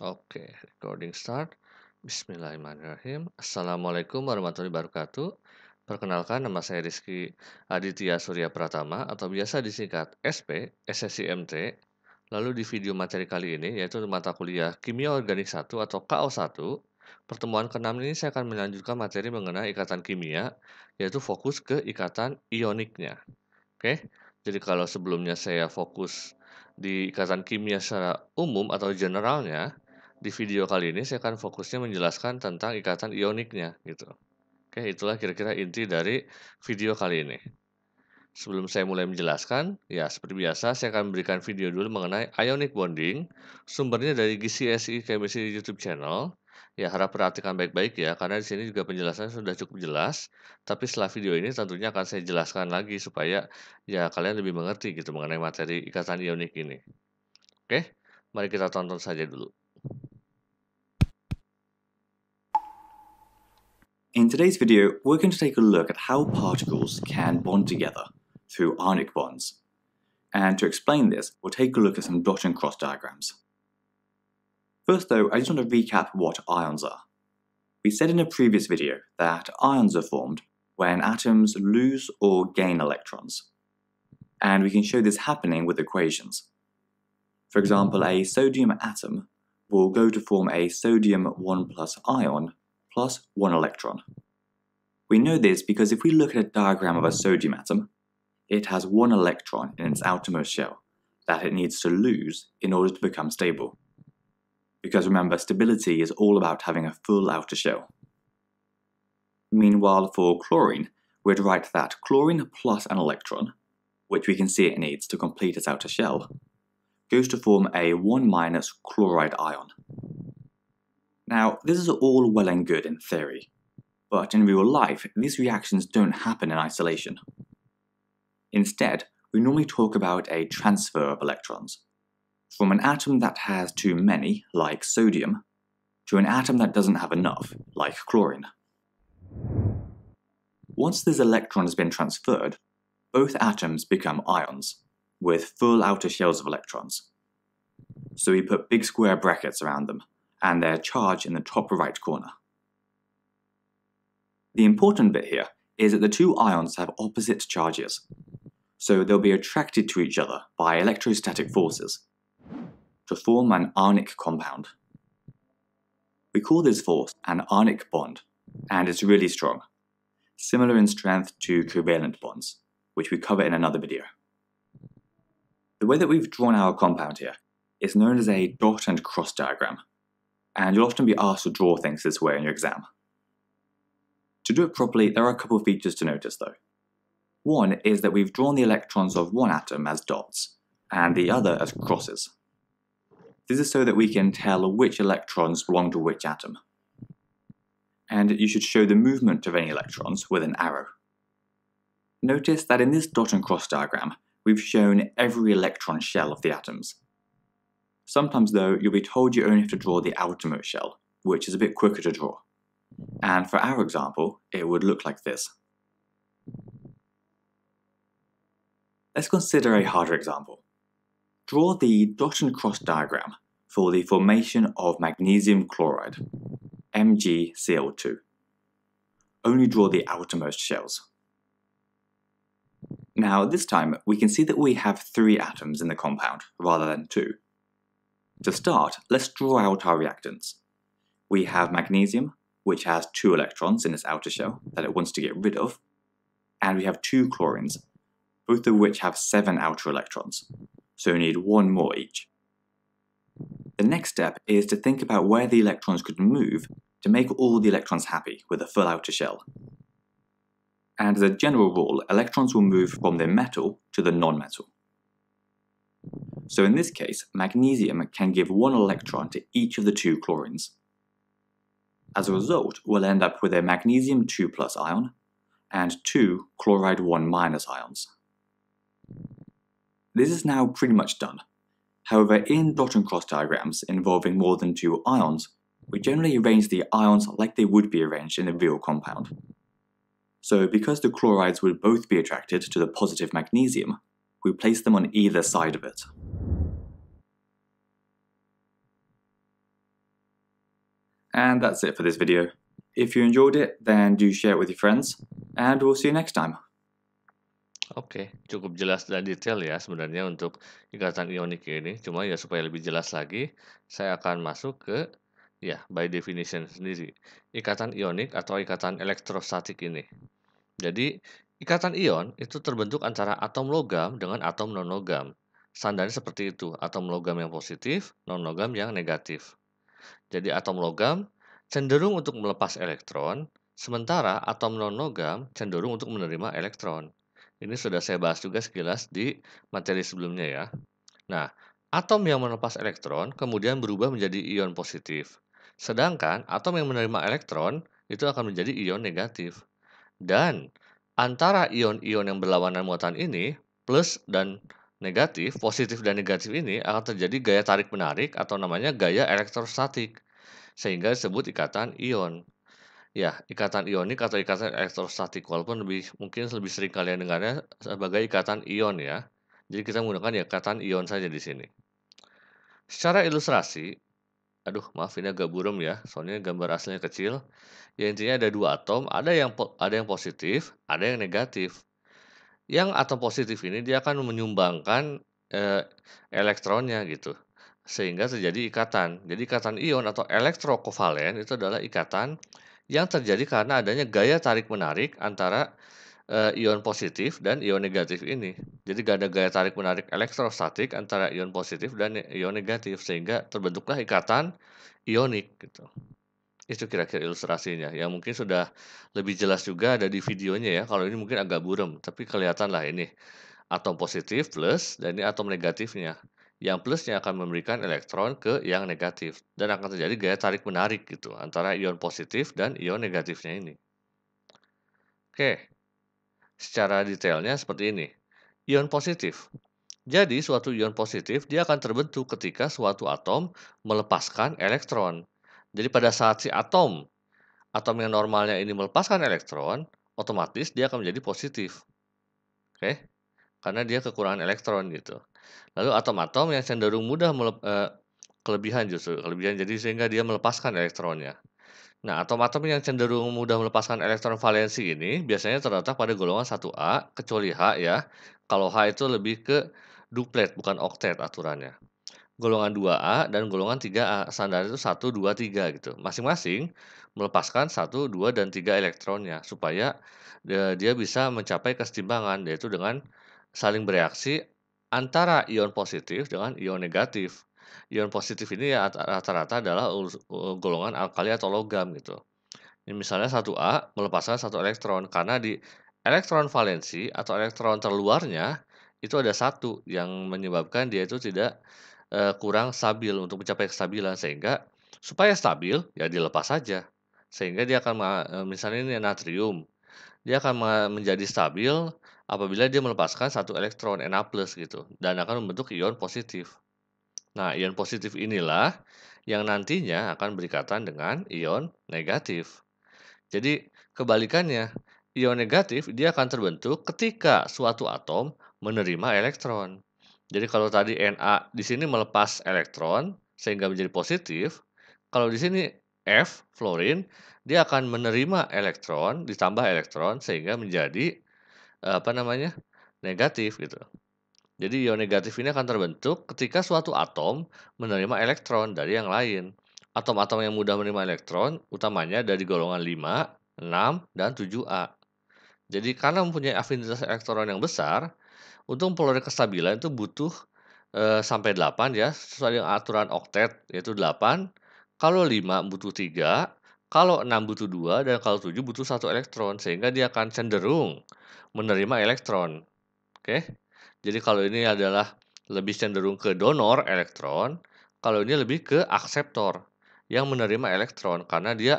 Oke, recording start. Bismillahirrahmanirrahim. Assalamualaikum warahmatullahi wabarakatuh. Perkenalkan, nama saya Rizky Aditya Surya Pratama atau biasa disingkat SP, SSIMT. Lalu di video materi kali ini, yaitu mata kuliah Kimia Organik 1 atau KO1, pertemuan ke-6 ini saya akan melanjutkan materi mengenai ikatan kimia, yaitu fokus ke ikatan ioniknya. Oke, jadi kalau sebelumnya saya fokus di ikatan kimia secara umum atau generalnya, di video kali ini saya akan fokusnya menjelaskan tentang ikatan ioniknya gitu. Oke, itulah kira-kira inti dari video kali ini. Sebelum saya mulai menjelaskan, ya seperti biasa saya akan memberikan video dulu mengenai ionic bonding. Sumbernya dari gcse Chemistry YouTube channel. Ya harap perhatikan baik-baik ya, karena di sini juga penjelasannya sudah cukup jelas. Tapi setelah video ini tentunya akan saya jelaskan lagi supaya ya kalian lebih mengerti gitu mengenai materi ikatan ionik ini. Oke, mari kita tonton saja dulu. In today's video, we're going to take a look at how particles can bond together through ionic bonds. And to explain this, we'll take a look at some dot and cross diagrams. First though, I just want to recap what ions are. We said in a previous video that ions are formed when atoms lose or gain electrons. And we can show this happening with equations. For example, a sodium atom will go to form a sodium 1 plus ion plus one electron. We know this because if we look at a diagram of a sodium atom, it has one electron in its outermost shell that it needs to lose in order to become stable. Because remember, stability is all about having a full outer shell. Meanwhile, for chlorine, we'd write that chlorine plus an electron, which we can see it needs to complete its outer shell, goes to form a 1 minus chloride ion. Now, this is all well and good in theory, but in real life, these reactions don't happen in isolation. Instead, we normally talk about a transfer of electrons, from an atom that has too many, like sodium, to an atom that doesn't have enough, like chlorine. Once this electron has been transferred, both atoms become ions, with full outer shells of electrons. So we put big square brackets around them and their charge in the top right corner. The important bit here is that the two ions have opposite charges, so they'll be attracted to each other by electrostatic forces to form an ionic compound. We call this force an ionic bond, and it's really strong, similar in strength to covalent bonds, which we cover in another video. The way that we've drawn our compound here is known as a dot and cross diagram and you'll often be asked to draw things this way in your exam. To do it properly, there are a couple of features to notice though. One is that we've drawn the electrons of one atom as dots, and the other as crosses. This is so that we can tell which electrons belong to which atom. And you should show the movement of any electrons with an arrow. Notice that in this dot and cross diagram, we've shown every electron shell of the atoms, Sometimes though, you'll be told you only have to draw the outermost shell, which is a bit quicker to draw. And for our example, it would look like this. Let's consider a harder example. Draw the dot and cross diagram for the formation of magnesium chloride, MgCl2. Only draw the outermost shells. Now, this time, we can see that we have three atoms in the compound, rather than two. To start, let's draw out our reactants. We have magnesium, which has two electrons in its outer shell that it wants to get rid of, and we have two chlorines, both of which have seven outer electrons, so we need one more each. The next step is to think about where the electrons could move to make all the electrons happy with a full outer shell. And as a general rule, electrons will move from the metal to the non-metal. So in this case, magnesium can give one electron to each of the two chlorines. As a result, we'll end up with a magnesium 2 plus ion and two chloride 1 minus ions. This is now pretty much done. However, in dot and cross diagrams involving more than two ions, we generally arrange the ions like they would be arranged in a real compound. So because the chlorides would both be attracted to the positive magnesium, we place them on either side of it. And that's it for this video. If you enjoyed it, then do share it with your friends, and we'll see you next time. Oke, okay, cukup jelas dan detail ya sebenarnya untuk ikatan ionik ini. Cuma ya supaya lebih jelas lagi, saya akan masuk ke ya by definition sendiri. Ikatan ionik atau ikatan elektrostatik ini. Jadi, ikatan ion itu terbentuk antara atom logam dengan atom non logam. Standarnya seperti itu, atom logam yang positif, non logam yang negatif. Jadi atom logam cenderung untuk melepas elektron, sementara atom non-logam cenderung untuk menerima elektron. Ini sudah saya bahas juga sekilas di materi sebelumnya ya. Nah, atom yang melepas elektron kemudian berubah menjadi ion positif. Sedangkan atom yang menerima elektron itu akan menjadi ion negatif. Dan antara ion-ion yang berlawanan muatan ini, plus dan negatif, positif dan negatif ini akan terjadi gaya tarik-menarik atau namanya gaya elektrostatik, sehingga disebut ikatan ion. Ya, ikatan ionik atau ikatan elektrostatik, walaupun lebih mungkin lebih sering kalian dengarnya sebagai ikatan ion ya. Jadi kita menggunakan ya ikatan ion saja di sini. Secara ilustrasi, aduh maaf ini agak buram ya, soalnya gambar aslinya kecil. Ya intinya ada dua atom, ada yang ada yang positif, ada yang negatif yang atom positif ini dia akan menyumbangkan eh, elektronnya gitu sehingga terjadi ikatan. Jadi ikatan ion atau elektrokovalen itu adalah ikatan yang terjadi karena adanya gaya tarik menarik antara e, ion positif dan ion negatif ini. Jadi gak ada gaya tarik menarik elektrostatik antara ion positif dan ion negatif sehingga terbentuklah ikatan ionik gitu. Itu kira-kira ilustrasinya, yang mungkin sudah lebih jelas juga ada di videonya ya. Kalau ini mungkin agak burem tapi kelihatan lah ini atom positif plus dan ini atom negatifnya. Yang plusnya akan memberikan elektron ke yang negatif dan akan terjadi gaya tarik menarik gitu antara ion positif dan ion negatifnya ini. Oke. Secara detailnya seperti ini. Ion positif jadi, suatu ion positif dia akan terbentuk ketika suatu atom melepaskan elektron. Jadi pada saat si atom atom yang normalnya ini melepaskan elektron, otomatis dia akan menjadi positif. Oke? Karena dia kekurangan elektron gitu. Lalu atom-atom yang cenderung mudah melep, eh, kelebihan justru kelebihan jadi sehingga dia melepaskan elektronnya. Nah, atom-atom yang cenderung mudah melepaskan elektron valensi ini biasanya terletak pada golongan 1A kecuali H ya. Kalau H itu lebih ke duplet bukan oktet aturannya golongan 2A dan golongan 3A. Standar itu 1, 2, 3 gitu. Masing-masing melepaskan 1, 2, dan 3 elektronnya supaya e, dia bisa mencapai kesetimbangan yaitu dengan saling bereaksi antara ion positif dengan ion negatif. Ion positif ini ya rata-rata adalah e, golongan alkali atau logam gitu. Ini misalnya 1A melepaskan satu elektron karena di elektron valensi atau elektron terluarnya itu ada satu yang menyebabkan dia itu tidak uh, kurang stabil untuk mencapai kestabilan sehingga supaya stabil ya dilepas saja sehingga dia akan eh, misalnya ini natrium dia akan menjadi stabil apabila dia melepaskan satu elektron Na+ gitu dan akan membentuk ion positif. Nah, ion positif inilah yang nantinya akan berikatan dengan ion negatif. Jadi, kebalikannya, ion negatif dia akan terbentuk ketika suatu atom menerima elektron. Jadi kalau tadi Na di sini melepas elektron sehingga menjadi positif, kalau di sini F fluorin dia akan menerima elektron ditambah elektron sehingga menjadi eh, apa namanya? negatif gitu. Jadi ion negatif ini akan terbentuk ketika suatu atom menerima elektron dari yang lain. Atom-atom yang mudah menerima elektron utamanya dari golongan 5, 6, dan 7A. Jadi karena mempunyai afinitas elektron yang besar, untuk memperoleh kestabilan itu butuh e, sampai 8 ya, sesuai dengan aturan oktet yaitu 8. Kalau 5 butuh 3, kalau 6 butuh 2 dan kalau 7 butuh satu elektron sehingga dia akan cenderung menerima elektron. Oke. Jadi kalau ini adalah lebih cenderung ke donor elektron, kalau ini lebih ke akseptor yang menerima elektron karena dia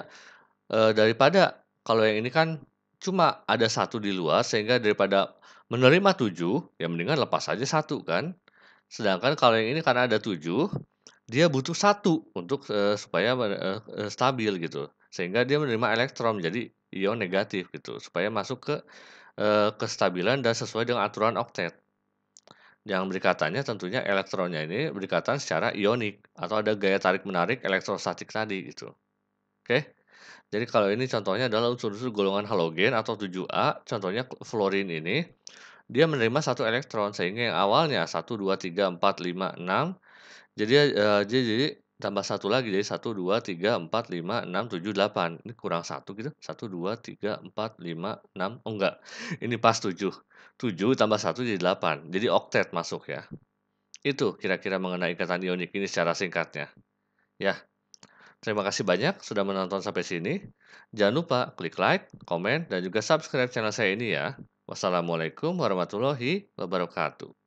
e, daripada kalau yang ini kan cuma ada satu di luar sehingga daripada menerima tujuh, ya mendingan lepas aja satu kan. Sedangkan kalau yang ini karena ada tujuh, dia butuh satu untuk uh, supaya uh, stabil gitu. Sehingga dia menerima elektron jadi ion negatif gitu supaya masuk ke uh, kestabilan dan sesuai dengan aturan oktet. Yang berikatannya tentunya elektronnya ini berikatan secara ionik atau ada gaya tarik menarik elektrostatik tadi gitu. Oke. Okay? Jadi kalau ini contohnya adalah unsur-unsur golongan halogen atau 7A, contohnya fluorin ini, dia menerima satu elektron sehingga yang awalnya 1 2 3 4 5 6 jadi uh, eh, jadi, jadi tambah satu lagi jadi 1 2 3 4 5 6 7 8. Ini kurang satu gitu. 1 2 3 4 5 6 oh enggak. Ini pas 7. 7 tambah 1 jadi 8. Jadi oktet masuk ya. Itu kira-kira mengenai ikatan ionik ini secara singkatnya. Ya. Terima kasih banyak sudah menonton sampai sini. Jangan lupa klik like, komen, dan juga subscribe channel saya ini ya. Wassalamualaikum warahmatullahi wabarakatuh.